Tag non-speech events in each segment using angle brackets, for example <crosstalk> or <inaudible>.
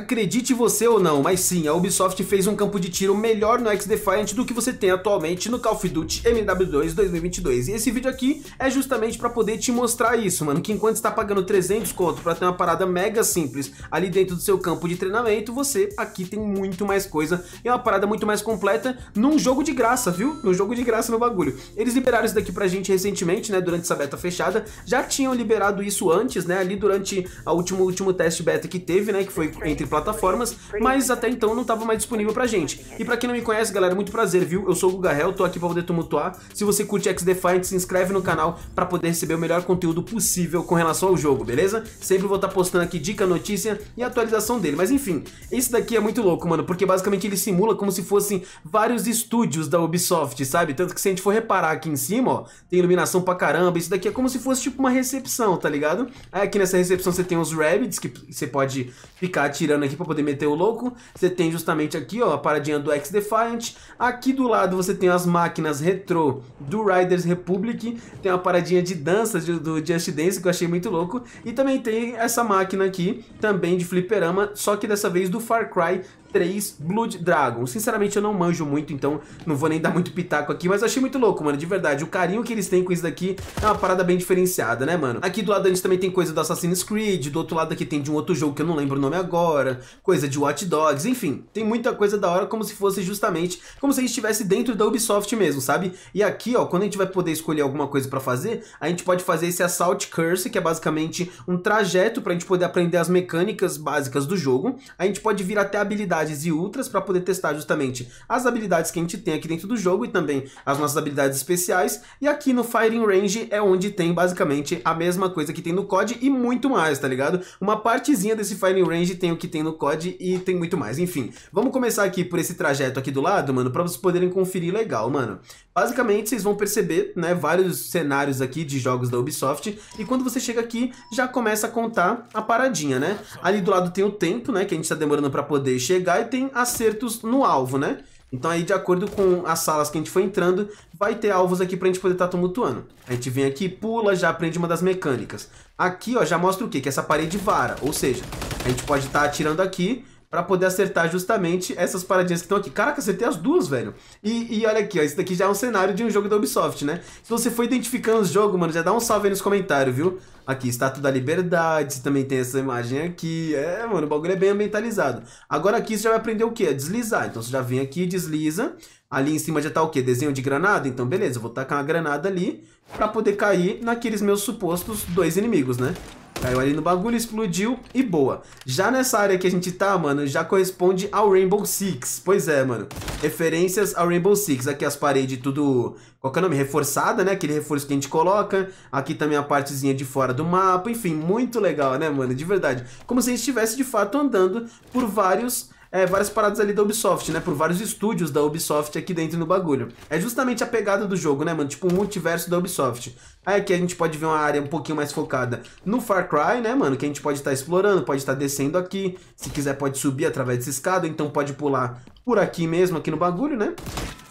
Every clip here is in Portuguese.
Acredite você ou não, mas sim, a Ubisoft fez um campo de tiro melhor no X-Defiant do que você tem atualmente no Call of Duty MW2 2022. E esse vídeo aqui é justamente para poder te mostrar isso, mano, que enquanto está pagando 300 conto para ter uma parada mega simples ali dentro do seu campo de treinamento, você aqui tem muito mais coisa e é uma parada muito mais completa num jogo de graça, viu? Num jogo de graça no bagulho. Eles liberaram isso daqui pra gente recentemente, né, durante essa beta fechada. Já tinham liberado isso antes, né, ali durante o último, último teste beta que teve, né, que foi entre plataformas, mas até então não estava mais disponível pra gente. E pra quem não me conhece, galera, muito prazer, viu? Eu sou o Guga Hell, tô aqui pra poder tumultuar. Se você curte X-Defiant, se inscreve no canal pra poder receber o melhor conteúdo possível com relação ao jogo, beleza? Sempre vou estar tá postando aqui dica, notícia e atualização dele. Mas enfim, esse daqui é muito louco, mano, porque basicamente ele simula como se fossem vários estúdios da Ubisoft, sabe? Tanto que se a gente for reparar aqui em cima, ó, tem iluminação pra caramba. Isso daqui é como se fosse tipo uma recepção, tá ligado? Aí aqui nessa recepção você tem os rabbits que você pode ficar atirando aqui para poder meter o louco. Você tem justamente aqui, ó, a paradinha do X-Defiant. Aqui do lado você tem as máquinas retrô do Riders Republic. Tem uma paradinha de danças do Just Dance, que eu achei muito louco. E também tem essa máquina aqui, também de fliperama, só que dessa vez do Far Cry 3 Blood Dragon. Sinceramente, eu não manjo muito, então não vou nem dar muito pitaco aqui, mas eu achei muito louco, mano, de verdade. O carinho que eles têm com isso daqui é uma parada bem diferenciada, né, mano? Aqui do lado antes também tem coisa do Assassin's Creed, do outro lado aqui tem de um outro jogo que eu não lembro o nome agora, coisa de Watch Dogs, enfim, tem muita coisa da hora como se fosse justamente como se a gente estivesse dentro da Ubisoft mesmo, sabe? E aqui, ó, quando a gente vai poder escolher alguma coisa pra fazer, a gente pode fazer esse Assault Curse, que é basicamente um trajeto pra gente poder aprender as mecânicas básicas do jogo. A gente pode vir até a habilidade habilidades e ultras para poder testar justamente as habilidades que a gente tem aqui dentro do jogo e também as nossas habilidades especiais. E aqui no Firing Range é onde tem basicamente a mesma coisa que tem no COD e muito mais, tá ligado? Uma partezinha desse Firing Range tem o que tem no COD e tem muito mais. Enfim, vamos começar aqui por esse trajeto aqui do lado, mano, para vocês poderem conferir legal, mano. Basicamente, vocês vão perceber, né, vários cenários aqui de jogos da Ubisoft, e quando você chega aqui, já começa a contar a paradinha, né? Ali do lado tem o tempo, né, que a gente tá demorando para poder chegar, e tem acertos no alvo, né? Então aí, de acordo com as salas que a gente foi entrando, vai ter alvos aqui pra gente poder estar tá tumultuando. A gente vem aqui, pula, já aprende uma das mecânicas. Aqui, ó, já mostra o quê? Que é essa parede vara, ou seja, a gente pode estar tá atirando aqui, para poder acertar justamente essas paradinhas que estão aqui. Caraca, acertei as duas, velho. E, e olha aqui, ó, isso daqui já é um cenário de um jogo da Ubisoft, né? Se então, você for identificando os jogos, mano, já dá um salve aí nos comentários, viu? Aqui, Estátua da Liberdade, também tem essa imagem aqui. É, mano, o bagulho é bem ambientalizado. Agora aqui você já vai aprender o quê? A deslizar. Então você já vem aqui, desliza. Ali em cima já tá o quê? Desenho de granada? Então beleza, eu vou tacar uma granada ali para poder cair naqueles meus supostos dois inimigos, né? Caiu ali no bagulho, explodiu e boa. Já nessa área que a gente tá, mano, já corresponde ao Rainbow Six. Pois é, mano. Referências ao Rainbow Six. Aqui as paredes tudo... Qual que é o nome? Reforçada, né? Aquele reforço que a gente coloca. Aqui também a partezinha de fora do mapa. Enfim, muito legal, né, mano? De verdade. Como se a gente estivesse, de fato, andando por vários é, várias paradas ali da Ubisoft, né? Por vários estúdios da Ubisoft aqui dentro no bagulho. É justamente a pegada do jogo, né, mano? Tipo um multiverso da Ubisoft. Aí aqui a gente pode ver uma área um pouquinho mais focada no Far Cry, né, mano? Que a gente pode estar tá explorando, pode estar tá descendo aqui. Se quiser pode subir através desse escada, então pode pular por aqui mesmo, aqui no bagulho, né?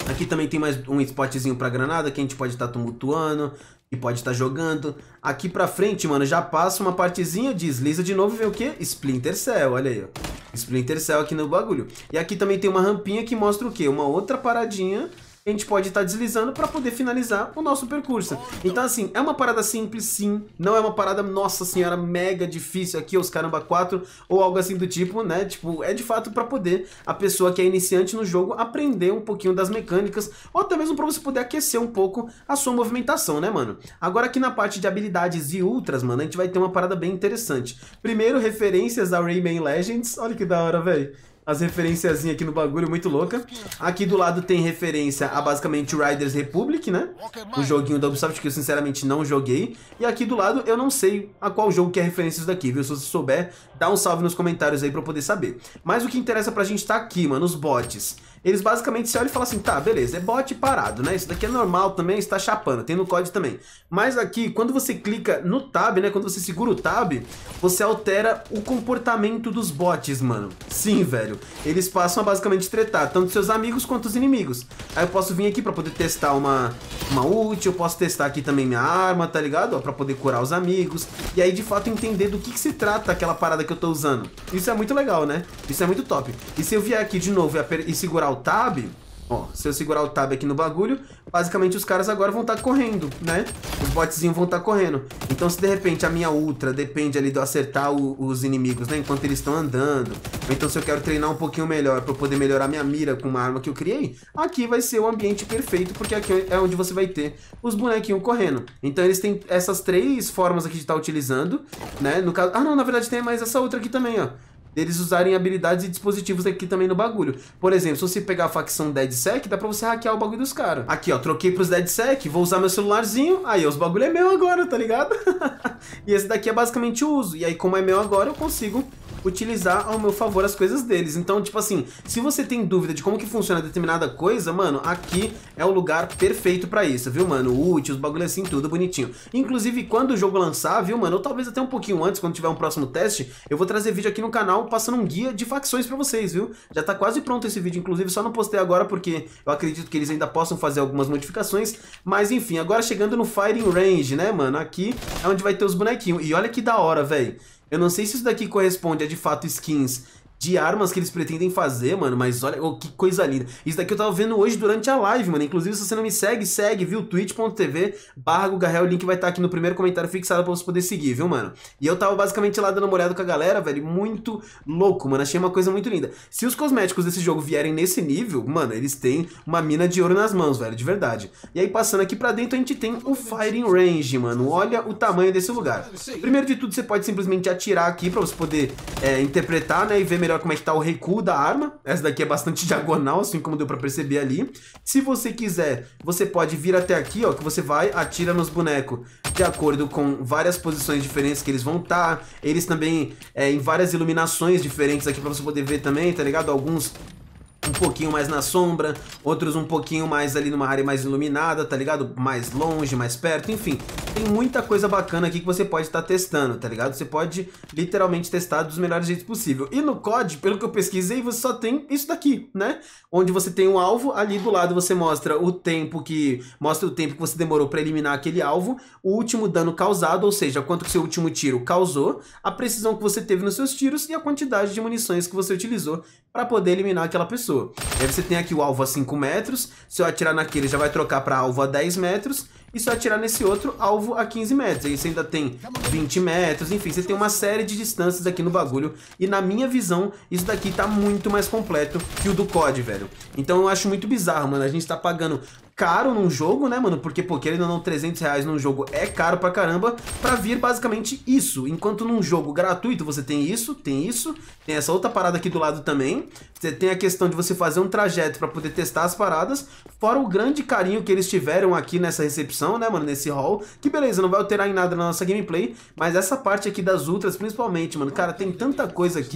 Aqui também tem mais um spotzinho pra granada que a gente pode estar tá tumultuando e pode estar tá jogando. Aqui pra frente, mano, já passa uma partezinha, desliza de novo, vem o quê? Splinter Cell, olha aí, ó. Splinter Cell aqui no bagulho. E aqui também tem uma rampinha que mostra o quê? Uma outra paradinha a gente pode estar tá deslizando para poder finalizar o nosso percurso. Então, assim, é uma parada simples, sim. Não é uma parada, nossa senhora, mega difícil aqui, os caramba 4, ou algo assim do tipo, né? Tipo, é de fato para poder a pessoa que é iniciante no jogo aprender um pouquinho das mecânicas, ou até mesmo para você poder aquecer um pouco a sua movimentação, né, mano? Agora aqui na parte de habilidades e ultras, mano, a gente vai ter uma parada bem interessante. Primeiro, referências a Rayman Legends. Olha que da hora, velho as referenciazinhas aqui no bagulho, muito louca. Aqui do lado tem referência a basicamente Riders Republic, né? O joguinho da Ubisoft que eu sinceramente não joguei. E aqui do lado eu não sei a qual jogo que é referência isso daqui, viu? Se você souber, dá um salve nos comentários aí pra eu poder saber. Mas o que interessa pra gente tá aqui, mano, os bots eles basicamente se olham e falam assim, tá, beleza, é bot parado, né? Isso daqui é normal também, está chapando, tem no código também. Mas aqui, quando você clica no tab, né, quando você segura o tab, você altera o comportamento dos bots, mano. Sim, velho, eles passam a basicamente tretar, tanto seus amigos quanto os inimigos. Aí eu posso vir aqui pra poder testar uma, uma ult, eu posso testar aqui também minha arma, tá ligado? Ó, pra poder curar os amigos, e aí de fato entender do que, que se trata aquela parada que eu tô usando. Isso é muito legal, né? Isso é muito top. E se eu vier aqui de novo e, e segurar segurar o tab, ó, se eu segurar o tab aqui no bagulho, basicamente os caras agora vão estar tá correndo, né? Os botzinhos vão estar tá correndo. Então se de repente a minha ultra depende ali do acertar o, os inimigos, né? Enquanto eles estão andando. Ou então se eu quero treinar um pouquinho melhor para poder melhorar minha mira com uma arma que eu criei, aqui vai ser o ambiente perfeito, porque aqui é onde você vai ter os bonequinhos correndo. Então eles têm essas três formas aqui de estar tá utilizando, né? No caso... Ah, não, na verdade tem mais essa outra aqui também, ó deles usarem habilidades e dispositivos aqui também no bagulho. Por exemplo, se você pegar a facção DeadSec, dá pra você hackear o bagulho dos caras. Aqui, ó, troquei pros DeadSec, vou usar meu celularzinho, aí os bagulho é meu agora, tá ligado? <laughs> e esse daqui é basicamente o uso. E aí, como é meu agora, eu consigo utilizar ao meu favor as coisas deles. Então, tipo assim, se você tem dúvida de como que funciona determinada coisa, mano, aqui é o lugar perfeito pra isso, viu, mano? Útil, os bagulho assim, tudo bonitinho. Inclusive, quando o jogo lançar, viu, mano, ou talvez até um pouquinho antes, quando tiver um próximo teste, eu vou trazer vídeo aqui no canal passando um guia de facções pra vocês, viu? Já tá quase pronto esse vídeo, inclusive, só não postei agora porque eu acredito que eles ainda possam fazer algumas modificações, mas enfim, agora chegando no Firing Range, né, mano? Aqui é onde vai ter os bonequinhos. E olha que da hora, velho. Eu não sei se isso daqui corresponde a de fato skins de armas que eles pretendem fazer, mano. Mas olha, oh, que coisa linda. Isso daqui eu tava vendo hoje durante a live, mano. Inclusive, se você não me segue, segue, viu? twitch.tv barra o link vai estar tá aqui no primeiro comentário fixado pra você poder seguir, viu, mano? E eu tava basicamente lá dando uma olhada com a galera, velho. Muito louco, mano. Achei uma coisa muito linda. Se os cosméticos desse jogo vierem nesse nível, mano, eles têm uma mina de ouro nas mãos, velho. De verdade. E aí, passando aqui pra dentro, a gente tem o Firing Range, mano. Olha o tamanho desse lugar. Primeiro de tudo, você pode simplesmente atirar aqui pra você poder é, interpretar, né? E ver melhor melhor como é que tá o recuo da arma. Essa daqui é bastante <laughs> diagonal, assim como deu pra perceber ali. Se você quiser, você pode vir até aqui, ó, que você vai, atira nos bonecos de acordo com várias posições diferentes que eles vão estar. Tá. Eles também, é, em várias iluminações diferentes aqui pra você poder ver também, tá ligado? Alguns pouquinho mais na sombra, outros um pouquinho mais ali numa área mais iluminada, tá ligado? Mais longe, mais perto, enfim. Tem muita coisa bacana aqui que você pode estar tá testando, tá ligado? Você pode literalmente testar dos melhores jeitos possível. E no COD, pelo que eu pesquisei, você só tem isso daqui, né? Onde você tem um alvo, ali do lado você mostra o tempo que... Mostra o tempo que você demorou para eliminar aquele alvo, o último dano causado, ou seja, quanto que seu último tiro causou, a precisão que você teve nos seus tiros e a quantidade de munições que você utilizou para poder eliminar aquela pessoa. E aí você tem aqui o alvo a 5 metros, se eu atirar naquele já vai trocar para alvo a 10 metros, e se eu atirar nesse outro, alvo a 15 metros. Aí você ainda tem 20 metros, enfim, você tem uma série de distâncias aqui no bagulho. E na minha visão, isso daqui tá muito mais completo que o do COD, velho. Então eu acho muito bizarro, mano. A gente tá pagando caro num jogo, né, mano? Porque, pô, querendo ou não, 300 reais num jogo é caro pra caramba pra vir basicamente isso. Enquanto num jogo gratuito você tem isso, tem isso, tem essa outra parada aqui do lado também. Você tem a questão de você fazer um trajeto pra poder testar as paradas, fora o grande carinho que eles tiveram aqui nessa recepção, né, mano, nesse hall. Que beleza, não vai alterar em nada na nossa gameplay, mas essa parte aqui das ultras, principalmente, mano, cara, tem tanta coisa aqui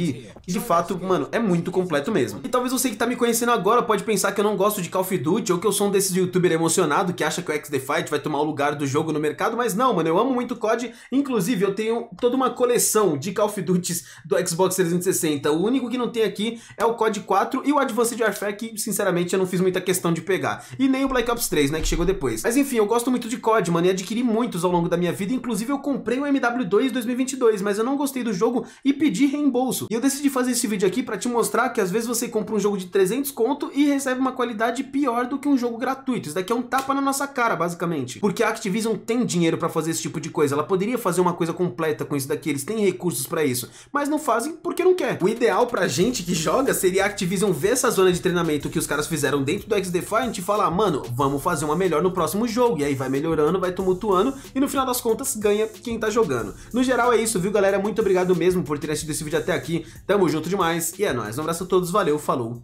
que, de fato, mano, é muito completo mesmo. E talvez você que tá me conhecendo agora pode pensar que eu não gosto de Call of Duty ou que eu sou um desses youtubers youtuber emocionado que acha que o X The Fight vai tomar o lugar do jogo no mercado, mas não, mano, eu amo muito o COD. Inclusive, eu tenho toda uma coleção de Call of Duty do Xbox 360. O único que não tem aqui é o COD 4 e o Advanced Warfare, que sinceramente eu não fiz muita questão de pegar. E nem o Black Ops 3, né, que chegou depois. Mas enfim, eu gosto muito de COD, mano, e adquiri muitos ao longo da minha vida. Inclusive, eu comprei o MW2 2022, mas eu não gostei do jogo e pedi reembolso. E eu decidi fazer esse vídeo aqui para te mostrar que às vezes você compra um jogo de 300 conto e recebe uma qualidade pior do que um jogo gratuito muito. Isso daqui é um tapa na nossa cara, basicamente. Porque a Activision tem dinheiro para fazer esse tipo de coisa. Ela poderia fazer uma coisa completa com isso daqui. Eles têm recursos para isso. Mas não fazem porque não quer. O ideal pra gente que joga seria a Activision ver essa zona de treinamento que os caras fizeram dentro do X-Defiant e falar, mano, vamos fazer uma melhor no próximo jogo. E aí vai melhorando, vai tumultuando e no final das contas ganha quem tá jogando. No geral é isso, viu galera? Muito obrigado mesmo por ter assistido esse vídeo até aqui. Tamo junto demais e é nóis. Um abraço a todos, valeu, falou,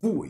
fui!